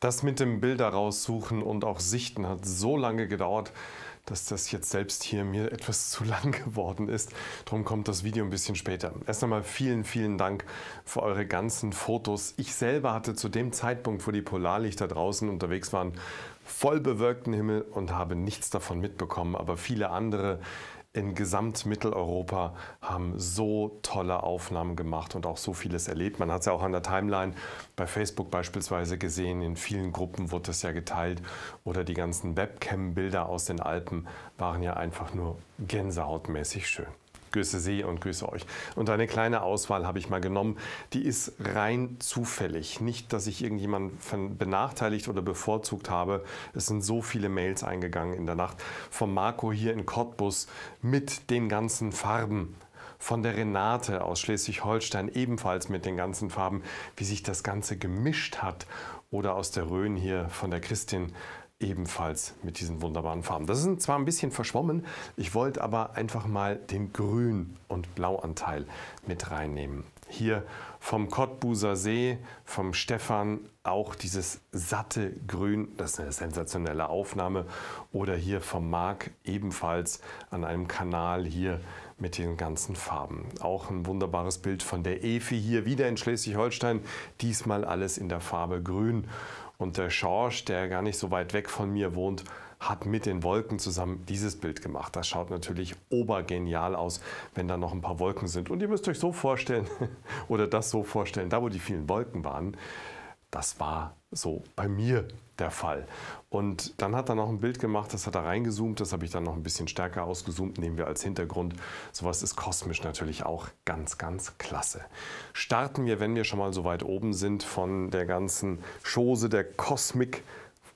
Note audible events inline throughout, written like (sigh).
Das mit dem Bilder raussuchen und auch sichten hat so lange gedauert, dass das jetzt selbst hier mir etwas zu (laughs) lang geworden ist. Darum kommt das Video ein bisschen später. Erst einmal vielen, vielen Dank für eure ganzen Fotos. Ich selber hatte zu dem Zeitpunkt, wo die Polarlichter draußen unterwegs waren, voll bewölkten Himmel und habe nichts davon mitbekommen, aber viele andere in Gesamtmitteleuropa haben so tolle Aufnahmen gemacht und auch so vieles erlebt. Man hat es ja auch an der Timeline bei Facebook beispielsweise gesehen. In vielen Gruppen wurde das ja geteilt. Oder die ganzen Webcam-Bilder aus den Alpen waren ja einfach nur gänsehautmäßig schön. Grüße Sie und grüße euch. Und eine kleine Auswahl habe ich mal genommen. Die ist rein zufällig. Nicht, dass ich irgendjemanden benachteiligt oder bevorzugt habe. Es sind so viele Mails eingegangen in der Nacht. Von Marco hier in Cottbus mit den ganzen Farben von der Renate aus Schleswig-Holstein ebenfalls mit den ganzen Farben, wie sich das Ganze gemischt hat. Oder aus der Rhön hier von der Christin ebenfalls mit diesen wunderbaren Farben. Das ist zwar ein bisschen verschwommen, ich wollte aber einfach mal den Grün- und Blauanteil mit reinnehmen. Hier vom Cottbuser See, vom Stefan, auch dieses satte Grün, das ist eine sensationelle Aufnahme. Oder hier vom Marc ebenfalls an einem Kanal hier mit den ganzen Farben. Auch ein wunderbares Bild von der Efi hier wieder in Schleswig-Holstein, diesmal alles in der Farbe Grün und der Schorsch, der gar nicht so weit weg von mir wohnt, hat mit den Wolken zusammen dieses Bild gemacht. Das schaut natürlich obergenial aus, wenn da noch ein paar Wolken sind. Und ihr müsst euch so vorstellen, (laughs) oder das so vorstellen, da wo die vielen Wolken waren, das war so bei mir der Fall. Und dann hat er noch ein Bild gemacht, das hat er reingezoomt, das habe ich dann noch ein bisschen stärker ausgezoomt, nehmen wir als Hintergrund. Sowas ist kosmisch natürlich auch ganz, ganz klasse. Starten wir, wenn wir schon mal so weit oben sind, von der ganzen Chose der Kosmik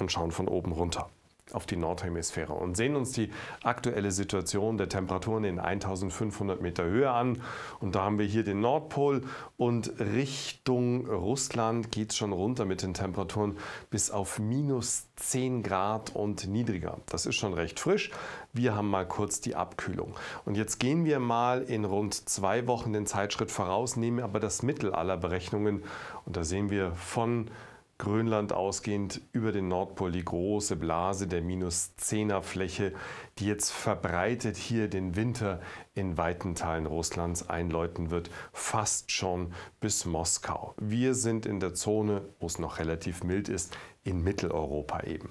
und schauen von oben runter auf die Nordhemisphäre und sehen uns die aktuelle Situation der Temperaturen in 1500 Meter Höhe an. Und da haben wir hier den Nordpol und Richtung Russland geht es schon runter mit den Temperaturen bis auf minus 10 Grad und niedriger. Das ist schon recht frisch. Wir haben mal kurz die Abkühlung. Und jetzt gehen wir mal in rund zwei Wochen den Zeitschritt voraus, nehmen aber das Mittel aller Berechnungen und da sehen wir von Grönland ausgehend über den Nordpol die große Blase der minus 10er Fläche, die jetzt verbreitet hier den Winter in weiten Teilen Russlands einläuten wird, fast schon bis Moskau. Wir sind in der Zone, wo es noch relativ mild ist, in Mitteleuropa eben.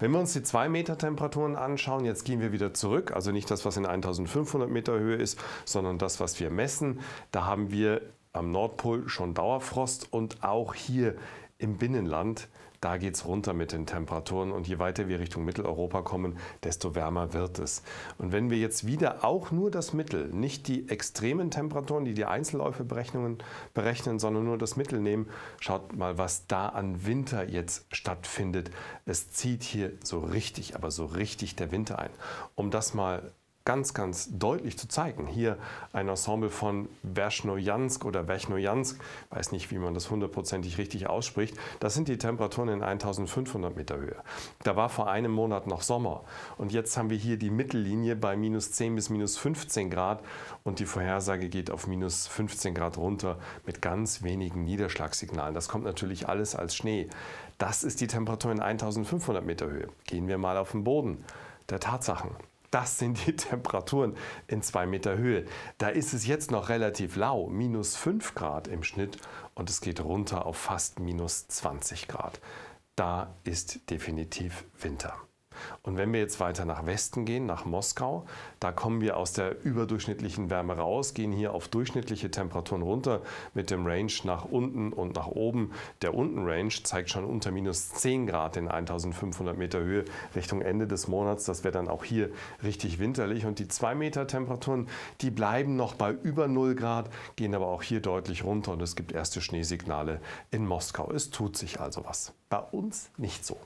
Wenn wir uns die 2 Meter Temperaturen anschauen, jetzt gehen wir wieder zurück, also nicht das, was in 1500 Meter Höhe ist, sondern das, was wir messen, da haben wir am Nordpol schon Dauerfrost und auch hier im Binnenland, da geht es runter mit den Temperaturen und je weiter wir Richtung Mitteleuropa kommen, desto wärmer wird es. Und wenn wir jetzt wieder auch nur das Mittel, nicht die extremen Temperaturen, die die Einzelläufeberechnungen berechnen, sondern nur das Mittel nehmen, schaut mal, was da an Winter jetzt stattfindet. Es zieht hier so richtig, aber so richtig der Winter ein. Um das mal ganz, ganz deutlich zu zeigen. Hier ein Ensemble von Verschnojansk oder Verschnojansk, weiß nicht, wie man das hundertprozentig richtig ausspricht. Das sind die Temperaturen in 1500 Meter Höhe. Da war vor einem Monat noch Sommer. Und jetzt haben wir hier die Mittellinie bei minus 10 bis minus 15 Grad und die Vorhersage geht auf minus 15 Grad runter mit ganz wenigen Niederschlagssignalen. Das kommt natürlich alles als Schnee. Das ist die Temperatur in 1500 Meter Höhe. Gehen wir mal auf den Boden der Tatsachen. Das sind die (laughs) Temperaturen in zwei Meter Höhe. Da ist es jetzt noch relativ lau, minus 5 Grad im Schnitt und es geht runter auf fast minus 20 Grad. Da ist definitiv Winter. Und wenn wir jetzt weiter nach Westen gehen, nach Moskau, da kommen wir aus der überdurchschnittlichen Wärme raus, gehen hier auf durchschnittliche Temperaturen runter mit dem Range nach unten und nach oben. Der unten Range zeigt schon unter minus 10 Grad in 1500 Meter Höhe Richtung Ende des Monats. Das wäre dann auch hier richtig winterlich. Und die 2 Meter Temperaturen, die bleiben noch bei über 0 Grad, gehen aber auch hier deutlich runter und es gibt erste Schneesignale in Moskau. Es tut sich also was. Bei uns nicht so.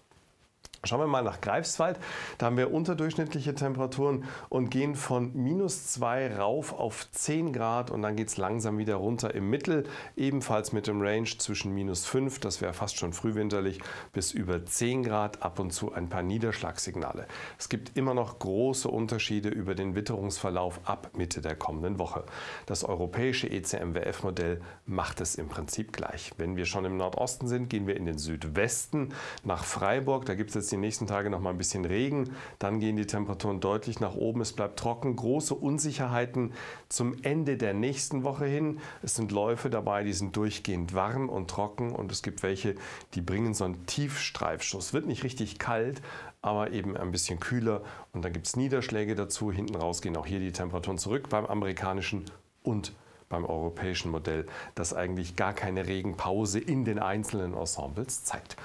Schauen wir mal nach Greifswald. Da haben wir unterdurchschnittliche Temperaturen und gehen von minus 2 rauf auf 10 Grad und dann geht es langsam wieder runter im Mittel. Ebenfalls mit dem Range zwischen minus 5, das wäre fast schon frühwinterlich, bis über 10 Grad. Ab und zu ein paar Niederschlagssignale. Es gibt immer noch große Unterschiede über den Witterungsverlauf ab Mitte der kommenden Woche. Das europäische ECMWF-Modell macht es im Prinzip gleich. Wenn wir schon im Nordosten sind, gehen wir in den Südwesten nach Freiburg. Da gibt es es die nächsten Tage noch mal ein bisschen Regen. Dann gehen die Temperaturen deutlich nach oben. Es bleibt trocken. Große Unsicherheiten zum Ende der nächsten Woche hin. Es sind Läufe dabei, die sind durchgehend warm und trocken. Und es gibt welche, die bringen so einen Tiefstreifschuss. Wird nicht richtig kalt, aber eben ein bisschen kühler. Und dann gibt es Niederschläge dazu. Hinten raus gehen auch hier die Temperaturen zurück beim amerikanischen und beim europäischen Modell, das eigentlich gar keine Regenpause in den einzelnen Ensembles zeigt.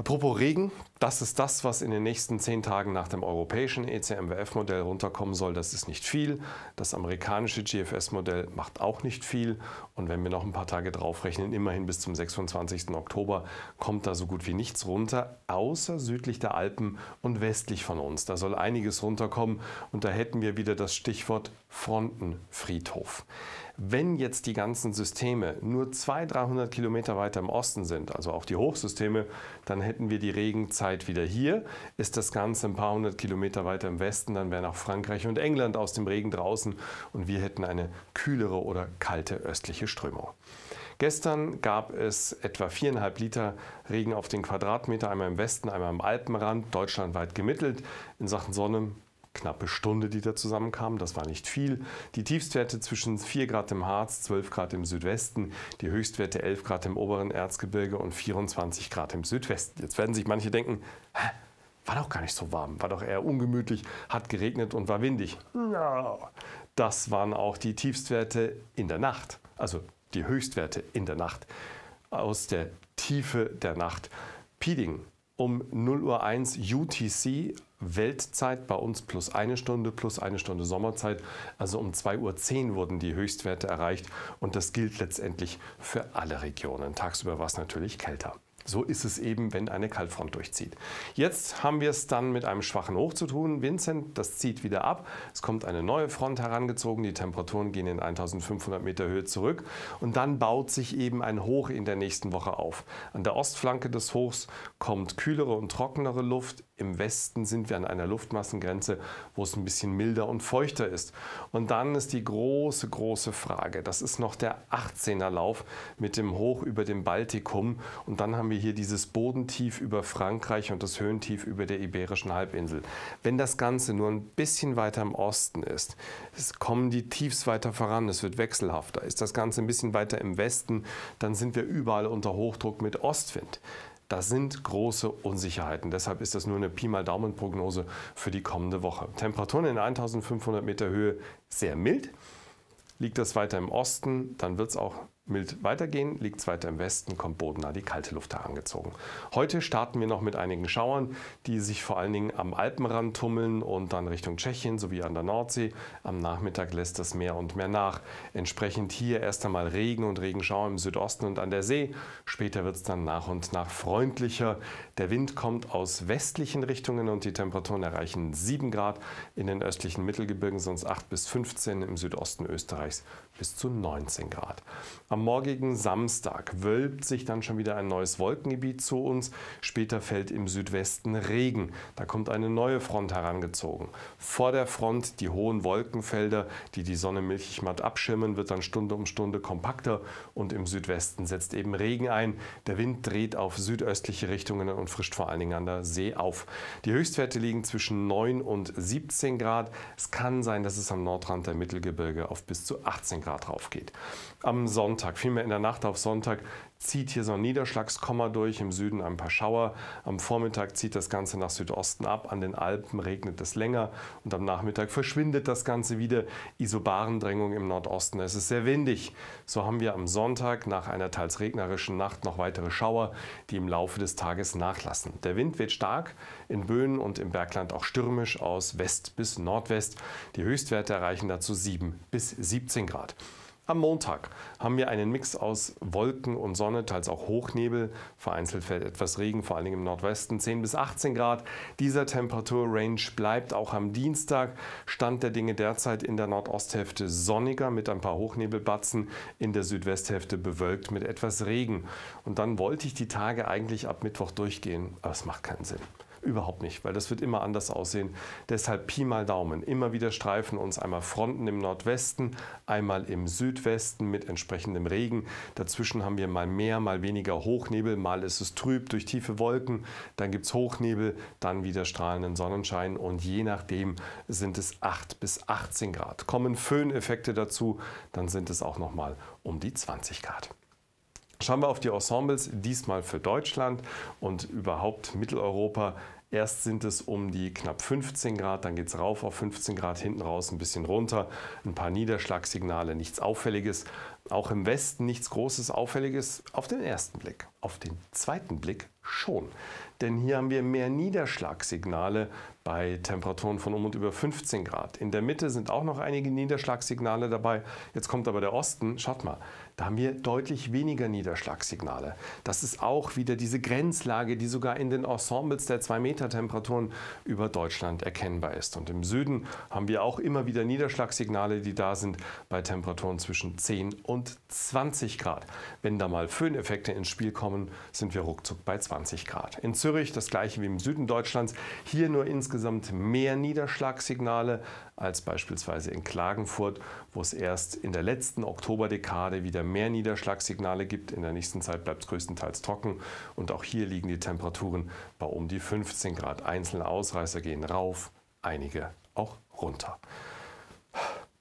Apropos Regen, das ist das, was in den nächsten zehn Tagen nach dem europäischen ECMWF-Modell runterkommen soll. Das ist nicht viel. Das amerikanische GFS-Modell macht auch nicht viel. Und wenn wir noch ein paar Tage draufrechnen, immerhin bis zum 26. Oktober, kommt da so gut wie nichts runter, außer südlich der Alpen und westlich von uns. Da soll einiges runterkommen. Und da hätten wir wieder das Stichwort Frontenfriedhof. Wenn jetzt die ganzen Systeme nur 200, 300 Kilometer weiter im Osten sind, also auch die Hochsysteme, dann hätten wir die Regenzeit wieder hier. Ist das Ganze ein paar hundert Kilometer weiter im Westen, dann wären auch Frankreich und England aus dem Regen draußen und wir hätten eine kühlere oder kalte östliche Strömung. Gestern gab es etwa viereinhalb Liter Regen auf den Quadratmeter, einmal im Westen, einmal am Alpenrand, deutschlandweit gemittelt. In Sachen Sonne knappe Stunde, die da zusammenkamen. Das war nicht viel. Die Tiefstwerte zwischen 4 Grad im Harz, 12 Grad im Südwesten, die Höchstwerte 11 Grad im oberen Erzgebirge und 24 Grad im Südwesten. Jetzt werden sich manche denken, hä? war doch gar nicht so warm, war doch eher ungemütlich, hat geregnet und war windig. Das waren auch die Tiefstwerte in der Nacht, also die Höchstwerte in der Nacht aus der Tiefe der Nacht. Pieding um 0.01 Uhr UTC Weltzeit, bei uns plus eine Stunde, plus eine Stunde Sommerzeit. Also um 2.10 Uhr wurden die Höchstwerte erreicht und das gilt letztendlich für alle Regionen. Tagsüber war es natürlich kälter. So ist es eben, wenn eine Kaltfront durchzieht. Jetzt haben wir es dann mit einem schwachen Hoch zu tun. Vincent, das zieht wieder ab. Es kommt eine neue Front herangezogen. Die Temperaturen gehen in 1500 Meter Höhe zurück. Und dann baut sich eben ein Hoch in der nächsten Woche auf. An der Ostflanke des Hochs kommt kühlere und trockenere Luft. Im Westen sind wir an einer Luftmassengrenze, wo es ein bisschen milder und feuchter ist. Und dann ist die große, große Frage. Das ist noch der 18er Lauf mit dem Hoch über dem Baltikum. Und dann haben wir hier dieses Bodentief über Frankreich und das Höhentief über der Iberischen Halbinsel. Wenn das Ganze nur ein bisschen weiter im Osten ist, kommen die Tiefs weiter voran, es wird wechselhafter. Ist das Ganze ein bisschen weiter im Westen, dann sind wir überall unter Hochdruck mit Ostwind. Das sind große Unsicherheiten. Deshalb ist das nur eine Pi mal Daumen-Prognose für die kommende Woche. Temperaturen in 1500 Meter Höhe sehr mild. Liegt das weiter im Osten, dann wird es auch mild weitergehen, liegt es weiter im Westen, kommt bodennah die kalte Luft herangezogen. Heute starten wir noch mit einigen Schauern, die sich vor allen Dingen am Alpenrand tummeln und dann Richtung Tschechien sowie an der Nordsee. Am Nachmittag lässt das mehr und mehr nach. Entsprechend hier erst einmal Regen und Regenschauer im Südosten und an der See. Später wird es dann nach und nach freundlicher. Der Wind kommt aus westlichen Richtungen und die Temperaturen erreichen 7 Grad in den östlichen Mittelgebirgen, sonst 8 bis 15 im Südosten Österreichs bis zu 19 Grad. Am am morgigen Samstag wölbt sich dann schon wieder ein neues Wolkengebiet zu uns. Später fällt im Südwesten Regen. Da kommt eine neue Front herangezogen. Vor der Front die hohen Wolkenfelder, die die Sonne milchig matt abschirmen, wird dann Stunde um Stunde kompakter und im Südwesten setzt eben Regen ein. Der Wind dreht auf südöstliche Richtungen und frischt vor allen Dingen an der See auf. Die Höchstwerte liegen zwischen 9 und 17 Grad. Es kann sein, dass es am Nordrand der Mittelgebirge auf bis zu 18 Grad raufgeht. Am Sonntag Sonntag, vielmehr in der Nacht auf Sonntag, zieht hier so ein Niederschlagskomma durch, im Süden ein paar Schauer. Am Vormittag zieht das Ganze nach Südosten ab, an den Alpen regnet es länger und am Nachmittag verschwindet das Ganze wieder. Isobarendrängung im Nordosten, es ist sehr windig. So haben wir am Sonntag nach einer teils regnerischen Nacht noch weitere Schauer, die im Laufe des Tages nachlassen. Der Wind wird stark, in Böen und im Bergland auch stürmisch aus West bis Nordwest. Die Höchstwerte erreichen dazu 7 bis 17 Grad. Am Montag haben wir einen Mix aus Wolken und Sonne, teils auch Hochnebel. Vereinzelt fällt etwas Regen, vor allen Dingen im Nordwesten 10 bis 18 Grad. Dieser Temperaturrange bleibt auch am Dienstag. Stand der Dinge derzeit in der Nordosthälfte sonniger mit ein paar Hochnebelbatzen, in der Südwesthälfte bewölkt mit etwas Regen. Und dann wollte ich die Tage eigentlich ab Mittwoch durchgehen, aber es macht keinen Sinn. Überhaupt nicht, weil das wird immer anders aussehen. Deshalb Pi mal Daumen. Immer wieder streifen uns einmal Fronten im Nordwesten, einmal im Südwesten mit entsprechendem Regen. Dazwischen haben wir mal mehr, mal weniger Hochnebel, mal ist es trüb durch tiefe Wolken, dann gibt es Hochnebel, dann wieder strahlenden Sonnenschein und je nachdem sind es 8 bis 18 Grad. Kommen Föhneffekte dazu, dann sind es auch nochmal um die 20 Grad. Schauen wir auf die Ensembles diesmal für Deutschland und überhaupt Mitteleuropa. Erst sind es um die knapp 15 Grad, dann geht es rauf auf 15 Grad, hinten raus ein bisschen runter, ein paar Niederschlagssignale, nichts Auffälliges. Auch im Westen nichts Großes Auffälliges auf den ersten Blick. Auf den zweiten Blick schon. Denn hier haben wir mehr Niederschlagssignale bei Temperaturen von um und über 15 Grad. In der Mitte sind auch noch einige Niederschlagssignale dabei. Jetzt kommt aber der Osten. Schaut mal, da haben wir deutlich weniger Niederschlagssignale. Das ist auch wieder diese Grenzlage, die sogar in den Ensembles der 2-Meter-Temperaturen über Deutschland erkennbar ist. Und im Süden haben wir auch immer wieder Niederschlagssignale, die da sind bei Temperaturen zwischen 10 und 20 Grad. Wenn da mal Föhneffekte ins Spiel kommen, sind wir ruckzuck bei 20 Grad. In Zürich das gleiche wie im Süden Deutschlands. Hier nur insgesamt mehr Niederschlagssignale als beispielsweise in Klagenfurt, wo es erst in der letzten Oktoberdekade wieder mehr Niederschlagssignale gibt. In der nächsten Zeit bleibt es größtenteils trocken und auch hier liegen die Temperaturen bei um die 15 Grad. Einzelne Ausreißer gehen rauf, einige auch runter.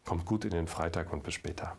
Kommt gut in den Freitag und bis später.